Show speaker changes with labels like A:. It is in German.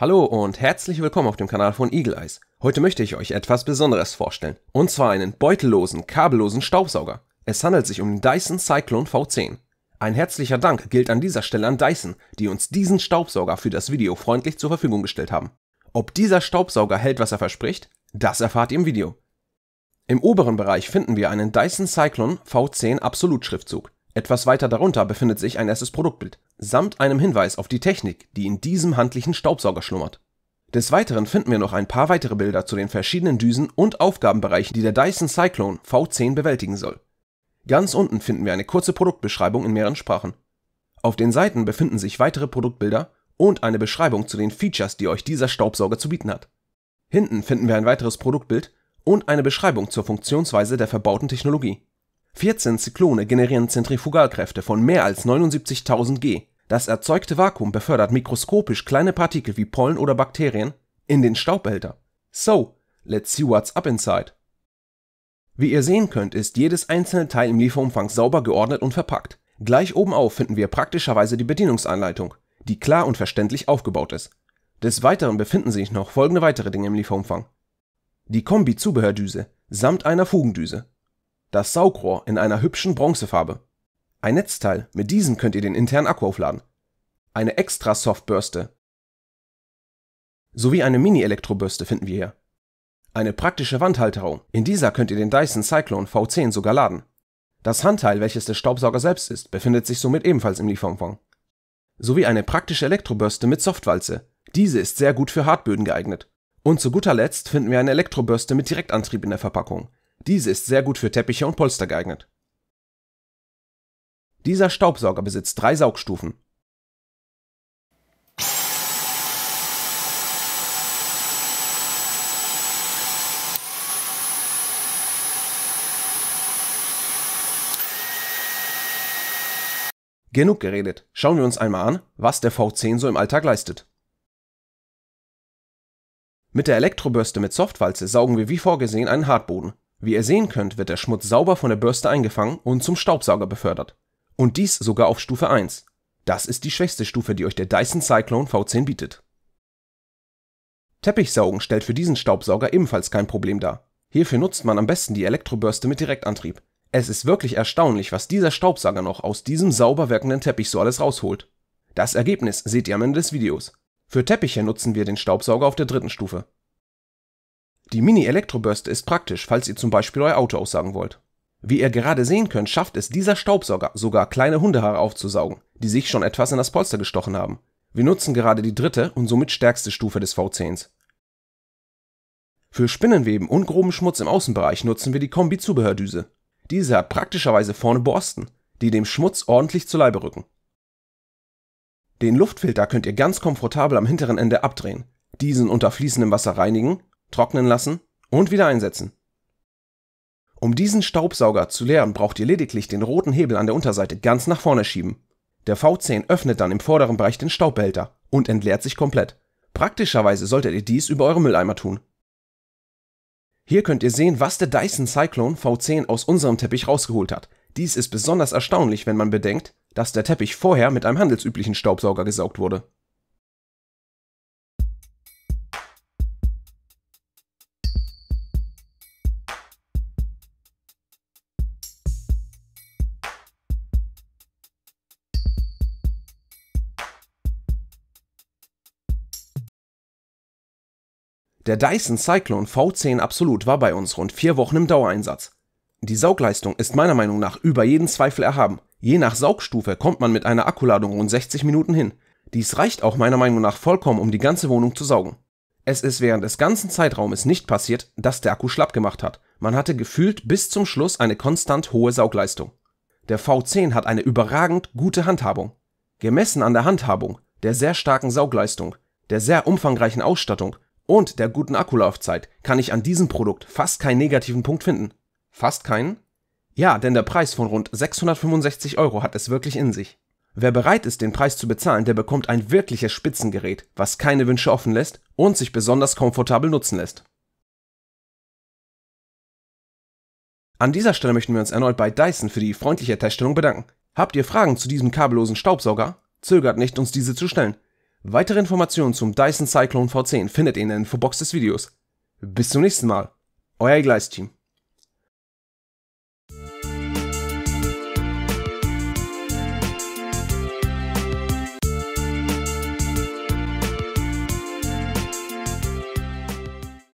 A: Hallo und herzlich willkommen auf dem Kanal von Eagle Eyes. Heute möchte ich euch etwas Besonderes vorstellen. Und zwar einen beutellosen, kabellosen Staubsauger. Es handelt sich um den Dyson Cyclone V10. Ein herzlicher Dank gilt an dieser Stelle an Dyson, die uns diesen Staubsauger für das Video freundlich zur Verfügung gestellt haben. Ob dieser Staubsauger hält, was er verspricht, das erfahrt ihr im Video. Im oberen Bereich finden wir einen Dyson Cyclone V10 Absolutschriftzug. Etwas weiter darunter befindet sich ein erstes Produktbild, samt einem Hinweis auf die Technik, die in diesem handlichen Staubsauger schlummert. Des Weiteren finden wir noch ein paar weitere Bilder zu den verschiedenen Düsen und Aufgabenbereichen, die der Dyson Cyclone V10 bewältigen soll. Ganz unten finden wir eine kurze Produktbeschreibung in mehreren Sprachen. Auf den Seiten befinden sich weitere Produktbilder und eine Beschreibung zu den Features, die euch dieser Staubsauger zu bieten hat. Hinten finden wir ein weiteres Produktbild und eine Beschreibung zur Funktionsweise der verbauten Technologie. 14 Zyklone generieren Zentrifugalkräfte von mehr als 79.000 G. Das erzeugte Vakuum befördert mikroskopisch kleine Partikel wie Pollen oder Bakterien in den Staubbehälter. So, let's see what's up inside. Wie ihr sehen könnt, ist jedes einzelne Teil im Lieferumfang sauber geordnet und verpackt. Gleich oben auf finden wir praktischerweise die Bedienungsanleitung, die klar und verständlich aufgebaut ist. Des Weiteren befinden sich noch folgende weitere Dinge im Lieferumfang. Die Kombi-Zubehördüse samt einer Fugendüse das Saugrohr in einer hübschen Bronzefarbe. Ein Netzteil, mit diesem könnt ihr den internen Akku aufladen. Eine extra Softbürste. Sowie eine Mini-Elektrobürste finden wir hier. Eine praktische Wandhalterung, in dieser könnt ihr den Dyson Cyclone V10 sogar laden. Das Handteil, welches der Staubsauger selbst ist, befindet sich somit ebenfalls im Lieferumfang. Sowie eine praktische Elektrobürste mit Softwalze. Diese ist sehr gut für Hartböden geeignet. Und zu guter Letzt finden wir eine Elektrobürste mit Direktantrieb in der Verpackung. Diese ist sehr gut für Teppiche und Polster geeignet. Dieser Staubsauger besitzt drei Saugstufen. Genug geredet, schauen wir uns einmal an, was der V10 so im Alltag leistet. Mit der Elektrobürste mit Softwalze saugen wir wie vorgesehen einen Hartboden, wie ihr sehen könnt, wird der Schmutz sauber von der Bürste eingefangen und zum Staubsauger befördert. Und dies sogar auf Stufe 1. Das ist die schwächste Stufe, die euch der Dyson Cyclone V10 bietet. Teppichsaugen stellt für diesen Staubsauger ebenfalls kein Problem dar. Hierfür nutzt man am besten die Elektrobürste mit Direktantrieb. Es ist wirklich erstaunlich, was dieser Staubsauger noch aus diesem sauber wirkenden Teppich so alles rausholt. Das Ergebnis seht ihr am Ende des Videos. Für Teppiche nutzen wir den Staubsauger auf der dritten Stufe. Die Mini-Elektrobürste ist praktisch, falls ihr zum Beispiel euer Auto aussagen wollt. Wie ihr gerade sehen könnt, schafft es dieser Staubsauger sogar kleine Hundehaare aufzusaugen, die sich schon etwas in das Polster gestochen haben. Wir nutzen gerade die dritte und somit stärkste Stufe des V10s. Für Spinnenweben und groben Schmutz im Außenbereich nutzen wir die Kombi-Zubehördüse. Diese hat praktischerweise vorne Borsten, die dem Schmutz ordentlich zu Leibe rücken. Den Luftfilter könnt ihr ganz komfortabel am hinteren Ende abdrehen, diesen unter fließendem Wasser reinigen trocknen lassen und wieder einsetzen. Um diesen Staubsauger zu leeren, braucht ihr lediglich den roten Hebel an der Unterseite ganz nach vorne schieben. Der V10 öffnet dann im vorderen Bereich den Staubbehälter und entleert sich komplett. Praktischerweise solltet ihr dies über eure Mülleimer tun. Hier könnt ihr sehen, was der Dyson Cyclone V10 aus unserem Teppich rausgeholt hat. Dies ist besonders erstaunlich, wenn man bedenkt, dass der Teppich vorher mit einem handelsüblichen Staubsauger gesaugt wurde. Der Dyson Cyclone V10 Absolut war bei uns rund vier Wochen im Dauereinsatz. Die Saugleistung ist meiner Meinung nach über jeden Zweifel erhaben, je nach Saugstufe kommt man mit einer Akkuladung rund 60 Minuten hin. Dies reicht auch meiner Meinung nach vollkommen, um die ganze Wohnung zu saugen. Es ist während des ganzen Zeitraumes nicht passiert, dass der Akku schlapp gemacht hat. Man hatte gefühlt bis zum Schluss eine konstant hohe Saugleistung. Der V10 hat eine überragend gute Handhabung. Gemessen an der Handhabung, der sehr starken Saugleistung, der sehr umfangreichen Ausstattung und der guten Akkulaufzeit kann ich an diesem Produkt fast keinen negativen Punkt finden. Fast keinen? Ja, denn der Preis von rund 665 Euro hat es wirklich in sich. Wer bereit ist, den Preis zu bezahlen, der bekommt ein wirkliches Spitzengerät, was keine Wünsche offen lässt und sich besonders komfortabel nutzen lässt. An dieser Stelle möchten wir uns erneut bei Dyson für die freundliche Teststellung bedanken. Habt ihr Fragen zu diesem kabellosen Staubsauger? Zögert nicht, uns diese zu stellen. Weitere Informationen zum Dyson Cyclone V10 findet ihr in der Infobox des Videos. Bis zum nächsten Mal, euer Gleisteam.